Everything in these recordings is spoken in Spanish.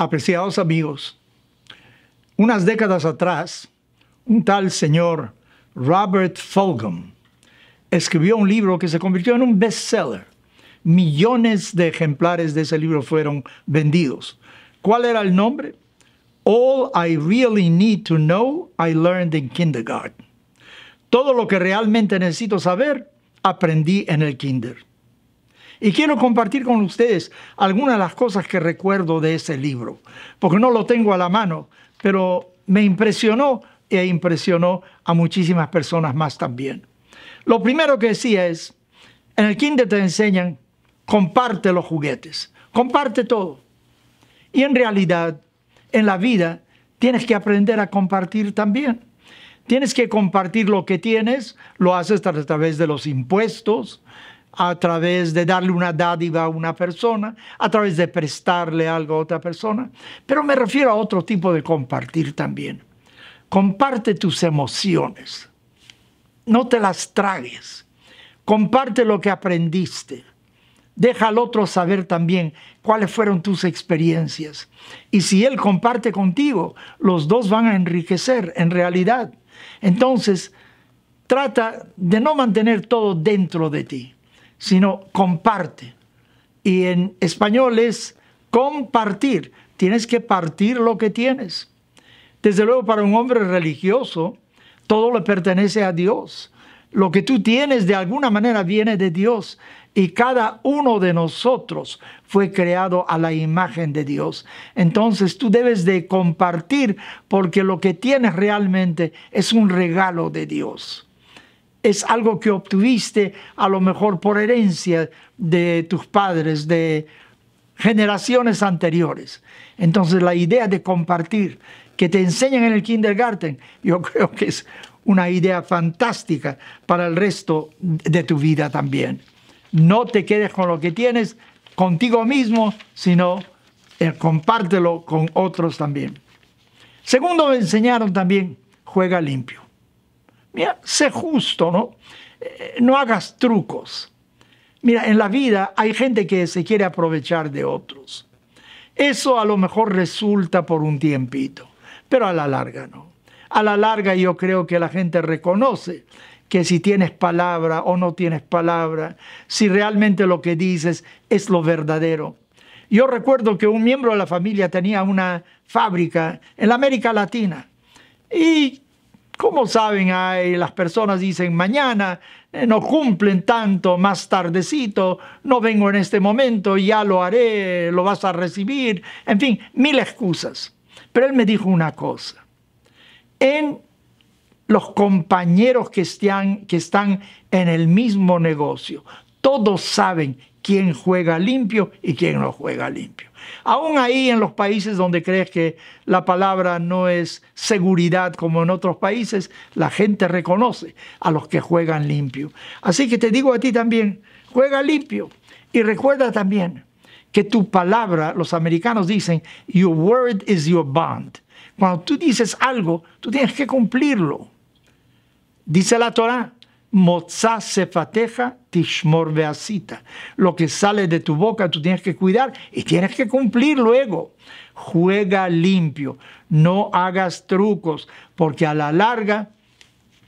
apreciados amigos, unas décadas atrás, un tal señor Robert Fulghum escribió un libro que se convirtió en un bestseller. Millones de ejemplares de ese libro fueron vendidos. ¿Cuál era el nombre? All I Really Need to Know I Learned in Kindergarten. Todo lo que realmente necesito saber, aprendí en el kinder. Y quiero compartir con ustedes algunas de las cosas que recuerdo de ese libro, porque no lo tengo a la mano, pero me impresionó e impresionó a muchísimas personas más también. Lo primero que decía es, en el kinder te enseñan, comparte los juguetes, comparte todo. Y en realidad, en la vida, tienes que aprender a compartir también. Tienes que compartir lo que tienes, lo haces a través de los impuestos, a través de darle una dádiva a una persona, a través de prestarle algo a otra persona, pero me refiero a otro tipo de compartir también. Comparte tus emociones, no te las tragues, comparte lo que aprendiste, deja al otro saber también cuáles fueron tus experiencias. Y si él comparte contigo, los dos van a enriquecer en realidad. Entonces, trata de no mantener todo dentro de ti sino comparte. Y en español es compartir. Tienes que partir lo que tienes. Desde luego para un hombre religioso, todo le pertenece a Dios. Lo que tú tienes de alguna manera viene de Dios y cada uno de nosotros fue creado a la imagen de Dios. Entonces tú debes de compartir porque lo que tienes realmente es un regalo de Dios es algo que obtuviste a lo mejor por herencia de tus padres, de generaciones anteriores. Entonces la idea de compartir, que te enseñan en el kindergarten, yo creo que es una idea fantástica para el resto de tu vida también. No te quedes con lo que tienes contigo mismo, sino eh, compártelo con otros también. Segundo, me enseñaron también, juega limpio. Mira, sé justo, ¿no? Eh, no hagas trucos. Mira, en la vida hay gente que se quiere aprovechar de otros. Eso a lo mejor resulta por un tiempito, pero a la larga no. A la larga yo creo que la gente reconoce que si tienes palabra o no tienes palabra, si realmente lo que dices es lo verdadero. Yo recuerdo que un miembro de la familia tenía una fábrica en la América Latina y como saben, hay, las personas dicen mañana, eh, no cumplen tanto, más tardecito, no vengo en este momento, ya lo haré, lo vas a recibir, en fin, mil excusas. Pero él me dijo una cosa, en los compañeros que están, que están en el mismo negocio, todos saben quién juega limpio y quién no juega limpio. Aún ahí en los países donde crees que la palabra no es seguridad como en otros países, la gente reconoce a los que juegan limpio. Así que te digo a ti también, juega limpio. Y recuerda también que tu palabra, los americanos dicen, your word is your bond. Cuando tú dices algo, tú tienes que cumplirlo. Dice la Torah, se sefateja tishmor Lo que sale de tu boca tú tienes que cuidar y tienes que cumplir luego. Juega limpio, no hagas trucos, porque a la larga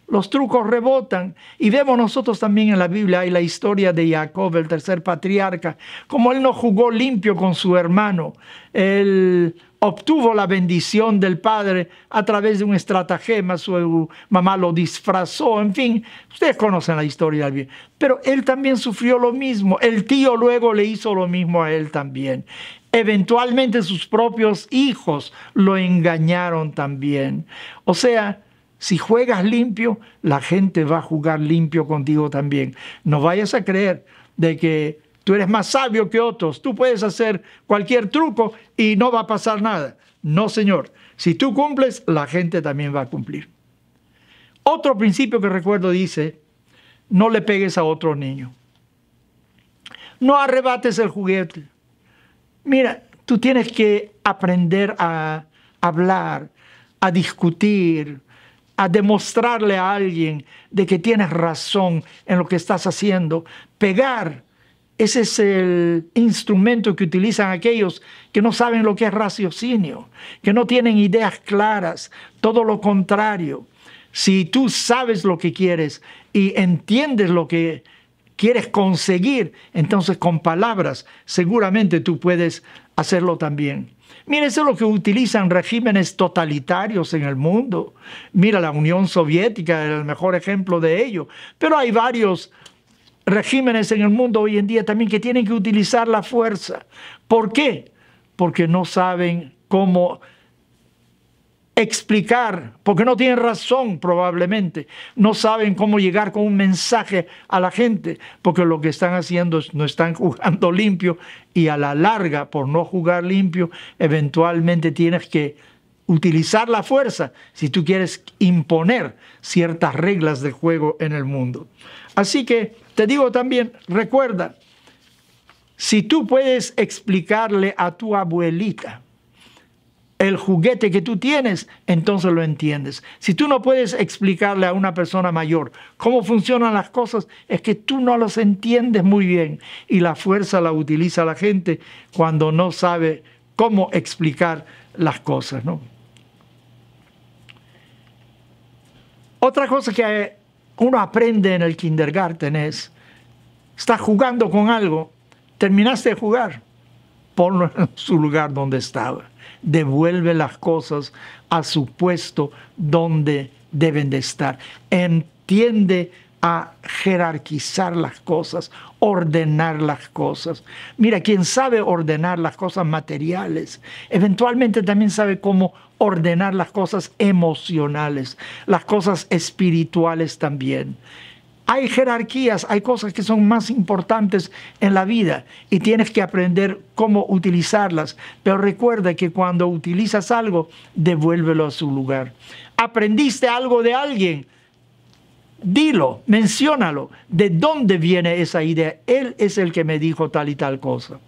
los trucos rebotan. Y vemos nosotros también en la Biblia hay la historia de Jacob, el tercer patriarca, como él no jugó limpio con su hermano. Él obtuvo la bendición del padre a través de un estratagema, su mamá lo disfrazó, en fin, ustedes conocen la historia bien. Pero él también sufrió lo mismo, el tío luego le hizo lo mismo a él también. Eventualmente sus propios hijos lo engañaron también. O sea, si juegas limpio, la gente va a jugar limpio contigo también. No vayas a creer de que Tú eres más sabio que otros. Tú puedes hacer cualquier truco y no va a pasar nada. No, Señor. Si tú cumples, la gente también va a cumplir. Otro principio que recuerdo dice, no le pegues a otro niño. No arrebates el juguete. Mira, tú tienes que aprender a hablar, a discutir, a demostrarle a alguien de que tienes razón en lo que estás haciendo. Pegar ese es el instrumento que utilizan aquellos que no saben lo que es raciocinio, que no tienen ideas claras, todo lo contrario. Si tú sabes lo que quieres y entiendes lo que quieres conseguir, entonces con palabras seguramente tú puedes hacerlo también. Mira, eso es lo que utilizan regímenes totalitarios en el mundo. Mira, la Unión Soviética es el mejor ejemplo de ello, pero hay varios regímenes en el mundo hoy en día también que tienen que utilizar la fuerza. ¿Por qué? Porque no saben cómo explicar, porque no tienen razón probablemente, no saben cómo llegar con un mensaje a la gente, porque lo que están haciendo es no están jugando limpio y a la larga, por no jugar limpio, eventualmente tienes que utilizar la fuerza si tú quieres imponer ciertas reglas de juego en el mundo. Así que te digo también, recuerda, si tú puedes explicarle a tu abuelita el juguete que tú tienes, entonces lo entiendes. Si tú no puedes explicarle a una persona mayor cómo funcionan las cosas, es que tú no los entiendes muy bien y la fuerza la utiliza la gente cuando no sabe cómo explicar las cosas, ¿no? Otra cosa que uno aprende en el kindergarten es, está jugando con algo, terminaste de jugar, ponlo en su lugar donde estaba, devuelve las cosas a su puesto donde deben de estar, entiende a jerarquizar las cosas, ordenar las cosas. Mira, quien sabe ordenar las cosas materiales, eventualmente también sabe cómo ordenar las cosas emocionales, las cosas espirituales también. Hay jerarquías, hay cosas que son más importantes en la vida y tienes que aprender cómo utilizarlas. Pero recuerda que cuando utilizas algo, devuélvelo a su lugar. ¿Aprendiste algo de alguien? dilo, menciónalo, de dónde viene esa idea. Él es el que me dijo tal y tal cosa.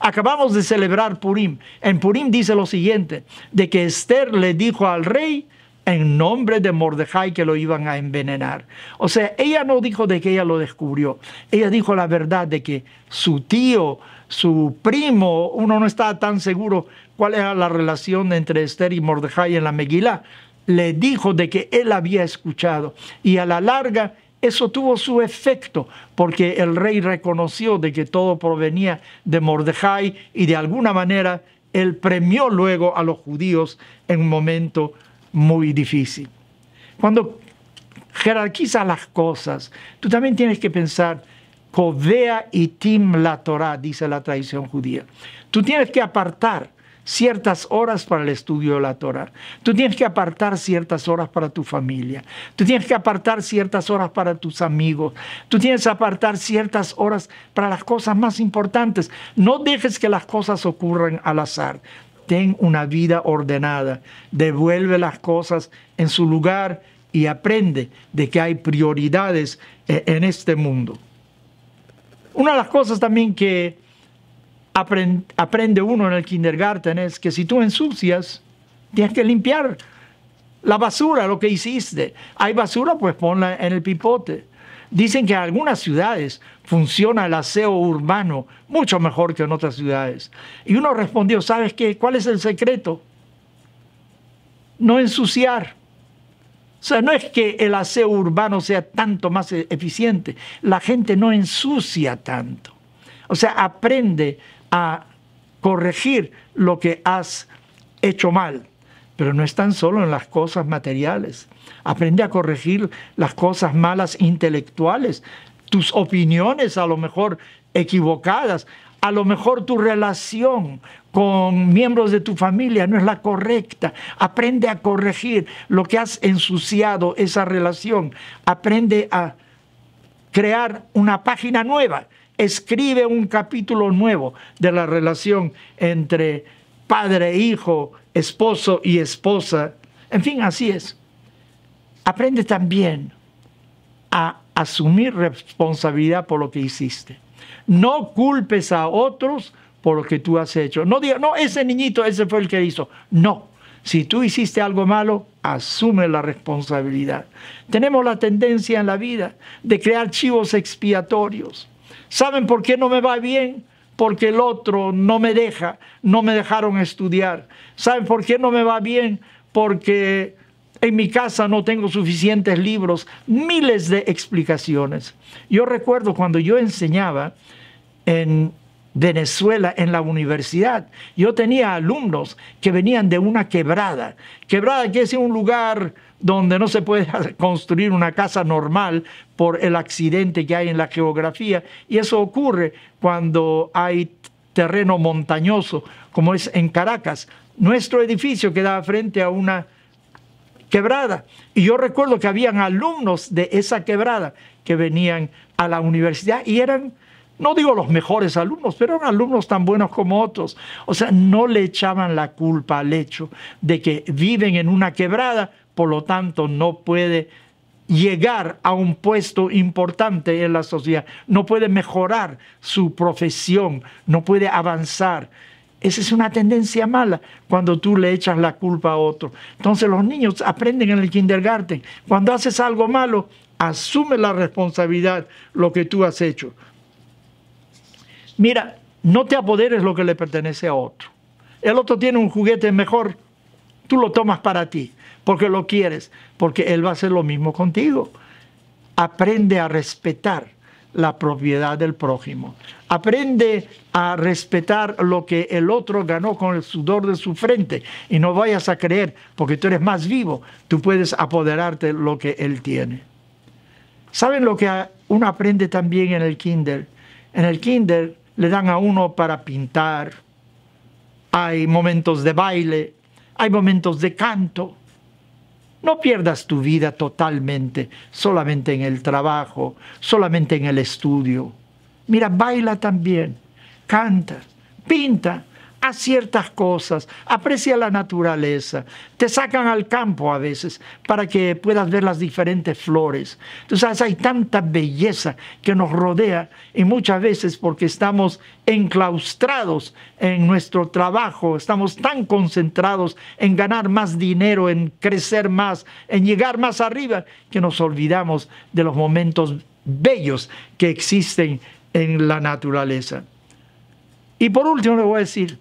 Acabamos de celebrar Purim. En Purim dice lo siguiente, de que Esther le dijo al rey en nombre de Mordejai que lo iban a envenenar. O sea, ella no dijo de que ella lo descubrió. Ella dijo la verdad de que su tío, su primo, uno no estaba tan seguro cuál era la relación entre Esther y Mordejai en la Megilá, le dijo de que él había escuchado. Y a la larga eso tuvo su efecto, porque el rey reconoció de que todo provenía de Mordejai y de alguna manera él premió luego a los judíos en un momento muy difícil. Cuando jerarquiza las cosas, tú también tienes que pensar, covea y tim la Torah, dice la tradición judía. Tú tienes que apartar ciertas horas para el estudio de la Torah. Tú tienes que apartar ciertas horas para tu familia. Tú tienes que apartar ciertas horas para tus amigos. Tú tienes que apartar ciertas horas para las cosas más importantes. No dejes que las cosas ocurran al azar. Ten una vida ordenada. Devuelve las cosas en su lugar y aprende de que hay prioridades eh, en este mundo. Una de las cosas también que aprende uno en el kindergarten es que si tú ensucias, tienes que limpiar la basura, lo que hiciste. Hay basura, pues ponla en el pipote. Dicen que en algunas ciudades funciona el aseo urbano mucho mejor que en otras ciudades. Y uno respondió, ¿sabes qué? ¿Cuál es el secreto? No ensuciar. O sea, no es que el aseo urbano sea tanto más e-, eficiente, la gente no ensucia tanto. O sea, aprende a corregir lo que has hecho mal. Pero no es tan solo en las cosas materiales. Aprende a corregir las cosas malas intelectuales, tus opiniones a lo mejor equivocadas, a lo mejor tu relación con miembros de tu familia no es la correcta. Aprende a corregir lo que has ensuciado esa relación. Aprende a crear una página nueva escribe un capítulo nuevo de la relación entre padre, hijo, esposo y esposa. En fin, así es. Aprende también a asumir responsabilidad por lo que hiciste. No culpes a otros por lo que tú has hecho. No digas, no, ese niñito, ese fue el que hizo. No. Si tú hiciste algo malo, asume la responsabilidad. Tenemos la tendencia en la vida de crear chivos expiatorios ¿Saben por qué no me va bien? Porque el otro no me deja, no me dejaron estudiar. ¿Saben por qué no me va bien? Porque en mi casa no tengo suficientes libros, miles de explicaciones. Yo recuerdo cuando yo enseñaba en Venezuela en la universidad, yo tenía alumnos que venían de una quebrada. Quebrada que es un lugar donde no se puede construir una casa normal por el accidente que hay en la geografía. Y eso ocurre cuando hay terreno montañoso, como es en Caracas. Nuestro edificio quedaba frente a una quebrada. Y yo recuerdo que habían alumnos de esa quebrada que venían a la universidad y eran no digo los mejores alumnos, pero eran alumnos tan buenos como otros. O sea, no le echaban la culpa al hecho de que viven en una quebrada, por lo tanto no puede llegar a un puesto importante en la sociedad, no puede mejorar su profesión, no puede avanzar. Esa es una tendencia mala cuando tú le echas la culpa a otro. Entonces los niños aprenden en el kindergarten. Cuando haces algo malo, asume la responsabilidad lo que tú has hecho. Mira, no te apoderes lo que le pertenece a otro. El otro tiene un juguete mejor, tú lo tomas para ti, porque lo quieres, porque él va a hacer lo mismo contigo. Aprende a respetar la propiedad del prójimo. Aprende a respetar lo que el otro ganó con el sudor de su frente y no vayas a creer, porque tú eres más vivo, tú puedes apoderarte lo que él tiene. ¿Saben lo que uno aprende también en el kinder? En el kinder le dan a uno para pintar, hay momentos de baile, hay momentos de canto. No pierdas tu vida totalmente, solamente en el trabajo, solamente en el estudio. Mira, baila también, canta, pinta, haz ciertas cosas, aprecia la naturaleza, te sacan al campo a veces para que puedas ver las diferentes flores. Tú sabes, hay tanta belleza que nos rodea y muchas veces porque estamos enclaustrados en nuestro trabajo, estamos tan concentrados en ganar más dinero, en crecer más, en llegar más arriba, que nos olvidamos de los momentos bellos que existen en la naturaleza. Y por último le voy a decir,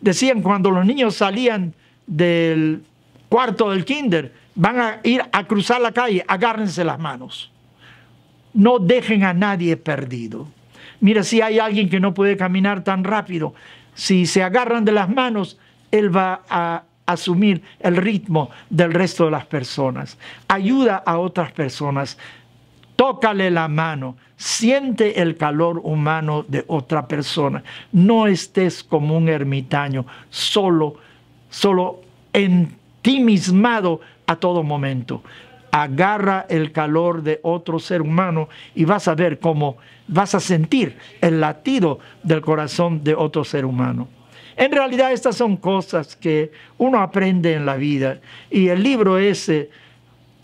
decían cuando los niños salían del cuarto del kinder, van a ir a cruzar la calle, agárrense las manos. No dejen a nadie perdido. Mira, si hay alguien que no puede caminar tan rápido, si se agarran de las manos, él va a asumir el ritmo del resto de las personas. Ayuda a otras personas tócale la mano, siente el calor humano de otra persona. No estés como un ermitaño, solo, solo entimismado a todo momento. Agarra el calor de otro ser humano y vas a ver cómo vas a sentir el latido del corazón de otro ser humano. En realidad estas son cosas que uno aprende en la vida y el libro ese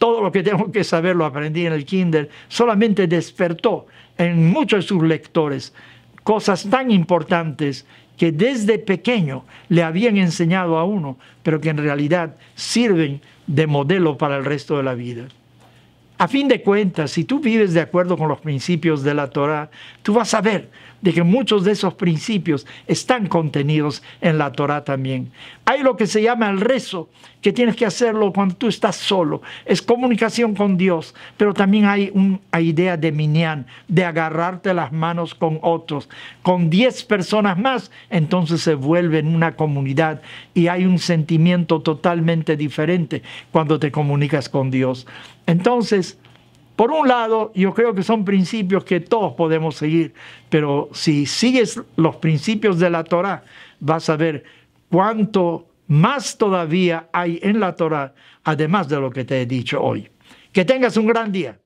todo lo que tengo que saber lo aprendí en el kinder, solamente despertó en muchos de sus lectores cosas tan importantes que desde pequeño le habían enseñado a uno, pero que en realidad sirven de modelo para el resto de la vida. A fin de cuentas, si tú vives de acuerdo con los principios de la Torah, tú vas a ver de que muchos de esos principios están contenidos en la Torah también. Hay lo que se llama el rezo, que tienes que hacerlo cuando tú estás solo. Es comunicación con Dios, pero también hay una idea de minián, de agarrarte las manos con otros. Con diez personas más, entonces se vuelve en una comunidad y hay un sentimiento totalmente diferente cuando te comunicas con Dios. Entonces, por un lado, yo creo que son principios que todos podemos seguir, pero si sigues los principios de la Torah, vas a ver cuánto más todavía hay en la Torah, además de lo que te he dicho hoy. Que tengas un gran día.